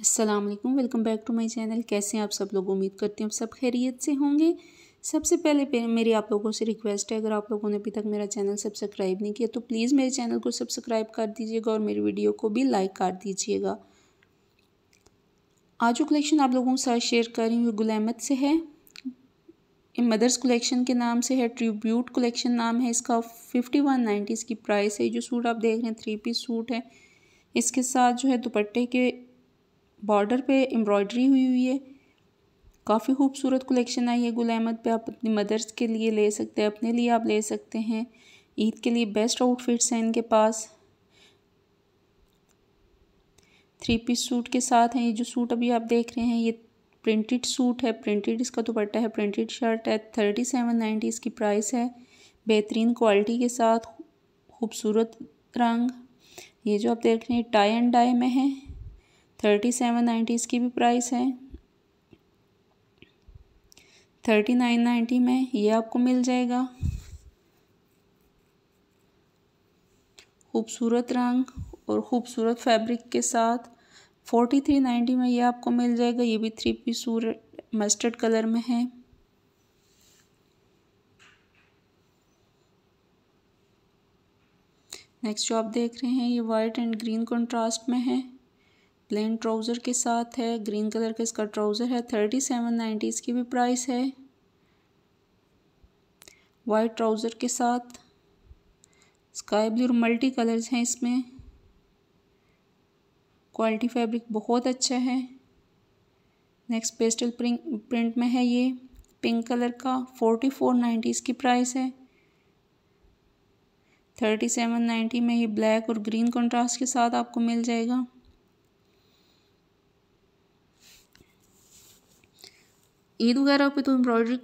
अस्सलाम वालेकुम welcome back to my channel कैसे हैं आप सब लोग उम्मीद करती हूँ आप सब खैरियत से होंगे सबसे पहले मेरी आप लोगों से रिक्वेस्ट है अगर आप लोगों ने अभी तक मेरा चैनल सब्सक्राइब नहीं किया तो प्लीज़ मेरे चैनल को सब्सक्राइब कर दीजिएगा और मेरी वीडियो को भी लाइक कर दीजिएगा आज जो कलेक्शन आप लोगों के साथ शेयर कर रही हूँ गुलामत से है मदर्स कलेक्शन के नाम से है ट्रिब्यूट कलेक्शन नाम है इसका फिफ्टी वन नाइन्टी इसकी प्राइस है जो सूट आप देख रहे हैं थ्री पीस सूट है इसके साथ जो है दुपट्टे के बॉर्डर पे एम्ब्रॉयडरी हुई हुई है काफ़ी खूबसूरत कलेक्शन आई है गुल अहमद पर आप अपनी मदर्स के लिए ले सकते हैं अपने लिए आप ले सकते हैं ईद के लिए बेस्ट आउटफिट्स हैं इनके पास थ्री पीस सूट के साथ हैं ये जो सूट अभी आप देख रहे हैं ये प्रिंटेड सूट है प्रिंटेड इसका दुपट्टा है प्रिंटेड शर्ट है थर्टी सेवन नाइन्टी इसकी प्राइस है बेहतरीन क्वालिटी के साथ खूबसूरत रंग ये जो आप देख रहे हैं टाई एंड डाई में है थर्टी सेवन नाइन्टी इसकी भी प्राइस है थर्टी नाइन नाइन्टी में ये आपको मिल जाएगा खूबसूरत रंग और ख़ूबसूरत फैब्रिक के साथ फोर्टी थ्री नाइन्टी में ये आपको मिल जाएगा ये भी three piece suit mustard colour में है नेक्स्ट जो आप देख रहे हैं ये वाइट एंड ग्रीन कंट्रास्ट में है प्लेन ट्राउज़र के साथ है ग्रीन कलर का इसका ट्राउज़र है थर्टी सेवन नाइन्टी इसकी भी प्राइस है वाइट ट्राउज़र के साथ स्काई ब्लू और मल्टी कलर्स हैं इसमें क्वालिटी फैब्रिक बहुत अच्छा है नेक्स्ट पेस्टल प्रिंट में है ये पिंक कलर का फोर्टी फोर नाइन्टी इसकी प्राइस है थर्टी सेवन नाइन्टी में ये ब्लैक और ग्रीन कंट्रास्ट के साथ आपको मिल जाएगा ईद वगैरह तो पे तो एम्ब्रॉयडरी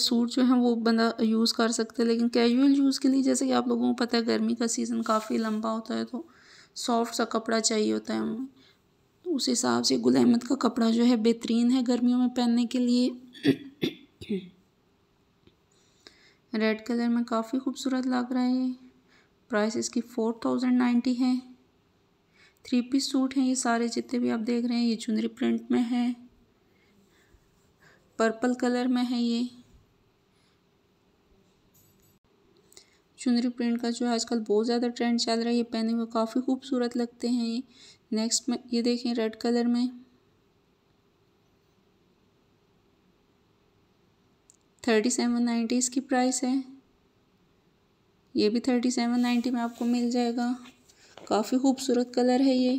सूट जो है वो बंदा यूज़ कर सकता है लेकिन कैजुअल यूज़ के लिए जैसे कि आप लोगों को पता है गर्मी का सीज़न काफ़ी लंबा होता है तो सॉफ्ट सा कपड़ा चाहिए होता है हमें उस हिसाब से गुल अहमद का कपड़ा जो है बेहतरीन है गर्मियों में पहनने के लिए रेड कलर में काफ़ी खूबसूरत लग रहा है प्राइस इसकी फोर थाउजेंड नाइन्टी है थ्री पीस सूट हैं ये सारे जितने भी आप देख रहे हैं ये चुनरी प्रिंट में है पर्पल कलर में है ये चुनरी प्रिंट का जो है आजकल बहुत ज़्यादा ट्रेंड चल रहा है ये पहने हुए काफ़ी खूबसूरत लगते हैं ये नेक्स्ट में ये देखें रेड कलर में थर्टी सेवन नाइन्टी इसकी प्राइस है ये भी थर्टी सेवन नाइन्टी में आपको मिल जाएगा काफ़ी खूबसूरत कलर है ये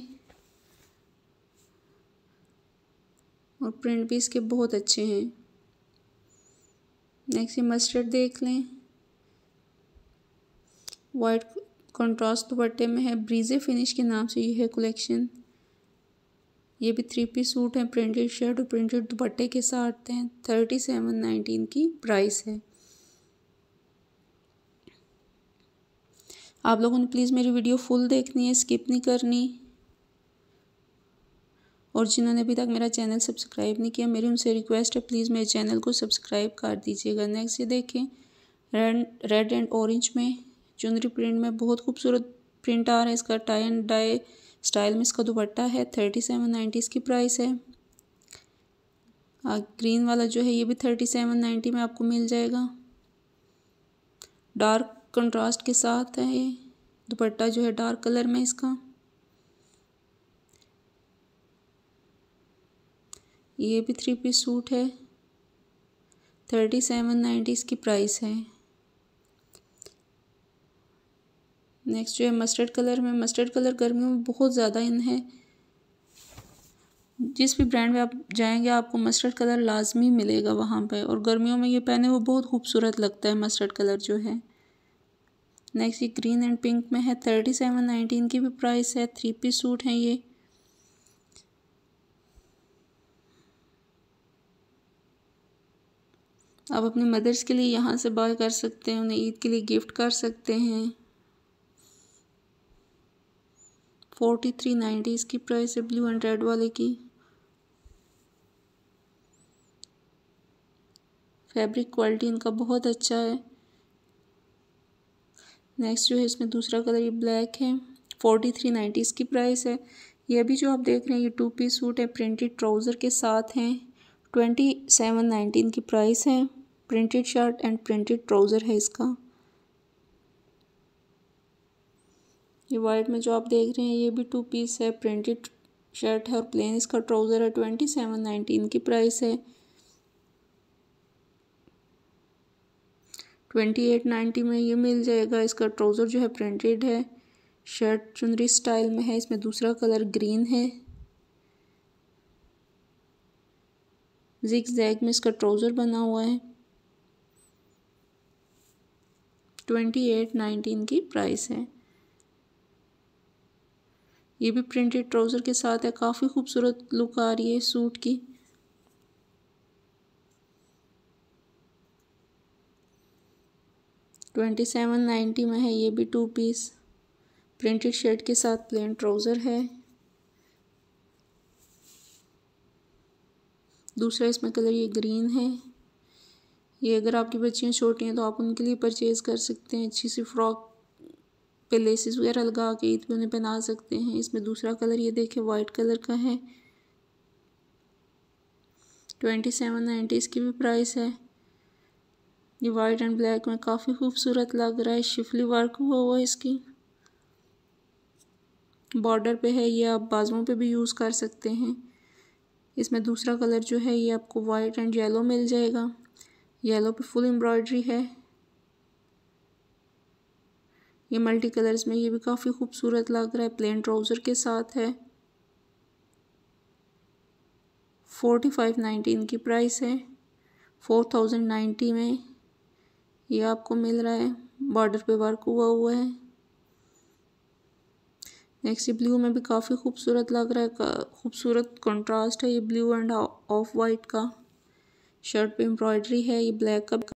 और प्रिंट भी इसके बहुत अच्छे हैं नेक्स्ट ये मस्टर्ड देख लें वाइट कंट्रास्ट दुपट्टे में है ब्रीजे फिनिश के नाम से ये है कलेक्शन ये भी थ्री पीस सूट है प्रिंटेड शर्ट और प्रिंटेड दुपट्टे के साथ हैं थर्टी सेवन नाइनटीन की प्राइस है आप लोगों ने प्लीज़ मेरी वीडियो फुल देखनी है स्किप नहीं करनी और जिन्होंने अभी तक मेरा चैनल सब्सक्राइब नहीं किया मेरी उनसे रिक्वेस्ट है प्लीज़ मेरे चैनल को सब्सक्राइब कर दीजिएगा नेक्स्ट ये देखें रेड रेड एंड ऑरेंज में चुनरी प्रिंट में बहुत खूबसूरत प्रिंट आ रहा है इसका टाई एंड डाई स्टाइल में इसका दुपट्टा है थर्टी सेवन नाइन्टी इसकी प्राइस है ग्रीन वाला जो है ये भी थर्टी सेवन नाइन्टी में आपको मिल जाएगा डार्क कंट्रास्ट के साथ है ये दुपट्टा जो है डार्क कलर में इसका ये भी थ्री पीस सूट है थर्टी सेवन नाइन्टी इसकी प्राइस है नेक्स्ट जो है मस्टर्ड कलर में मस्टर्ड कलर गर्मियों में बहुत ज़्यादा इन है जिस भी ब्रांड में आप जाएंगे आपको मस्टर्ड कलर लाजमी मिलेगा वहाँ पे और गर्मियों में ये पहने वो बहुत खूबसूरत लगता है मस्टर्ड कलर जो है नेक्स्ट ये ग्रीन एंड पिंक में है थर्टी सेवन नाइनटीन की भी प्राइस है थ्री पीस सूट हैं ये आप अपने मदर्स के लिए यहाँ से बाय कर सकते हैं उन्हें ईद के लिए गिफ्ट कर सकते हैं फोर्टी थ्री नाइन्टी इसकी प्राइस है ब्लू एंड रेड वाले की फैब्रिक क्वालिटी इनका बहुत अच्छा है नेक्स्ट जो है इसमें दूसरा कलर ये ब्लैक है फोर्टी थ्री नाइन्टी इसकी प्राइस है ये भी जो आप देख रहे हैं ये टू पीस सूट है प्रिंटेड ट्राउज़र के साथ हैं ट्वेंटी सेवन नाइनटीन की प्राइस है printed shirt and printed trouser है इसका ये वाइट में जो आप देख रहे हैं ये भी टू पीस है प्रिंटेड शर्ट है और प्लेन इसका ट्राउज़र है ट्वेंटी सेवन नाइनटीन की प्राइस है ट्वेंटी एट नाइन्टी में ये मिल जाएगा इसका ट्राउज़र जो है प्रिंटेड है शर्ट चुनरी स्टाइल में है इसमें दूसरा कलर ग्रीन है जिक जैग में इसका ट्राउज़र बना हुआ है ट्वेंटी एट नाइनटीन की प्राइस है ये भी प्रिंटेड ट्राउज़र के साथ है काफ़ी खूबसूरत लुक आ रही है सूट की ट्वेंटी सेवन नाइन्टी में है ये भी टू पीस प्रिंटेड शर्ट के साथ प्लेन ट्राउज़र है दूसरा इसमें कलर ये ग्रीन है ये अगर आपकी बच्चियाँ छोटी हैं तो आप उनके लिए परचेज़ कर सकते हैं अच्छी सी फ्रॉक पे लेसिस वगैरह लगा के ईद पर उन्हें पहना सकते हैं इसमें दूसरा कलर ये देखें वाइट कलर का है ट्वेंटी सेवन नाइन्टी इसकी भी प्राइस है ये वाइट एंड ब्लैक में काफ़ी खूबसूरत लग रहा है शिफली वर्क हुआ हुआ इसकी बॉर्डर पे है ये आप बाजुओं पे भी यूज़ कर सकते हैं इसमें दूसरा कलर जो है ये आपको वाइट एंड येलो मिल जाएगा येलो पे फुल एम्ब्रॉयडरी है ये मल्टी कलर्स में ये भी काफ़ी खूबसूरत लग रहा है प्लेन ट्राउज़र के साथ है फोर्टी फाइव नाइन्टी इनकी प्राइस है फोर थाउजेंड नाइन्टी में ये आपको मिल रहा है बॉर्डर पे वर्क हुआ हुआ है नेक्स्ट ये ब्लू में भी काफ़ी खूबसूरत लग रहा है खूबसूरत कंट्रास्ट है ये ब्लू एंड ऑफ वाइट का शर्ट पे एम्ब्रॉयडरी है ये ब्लैक का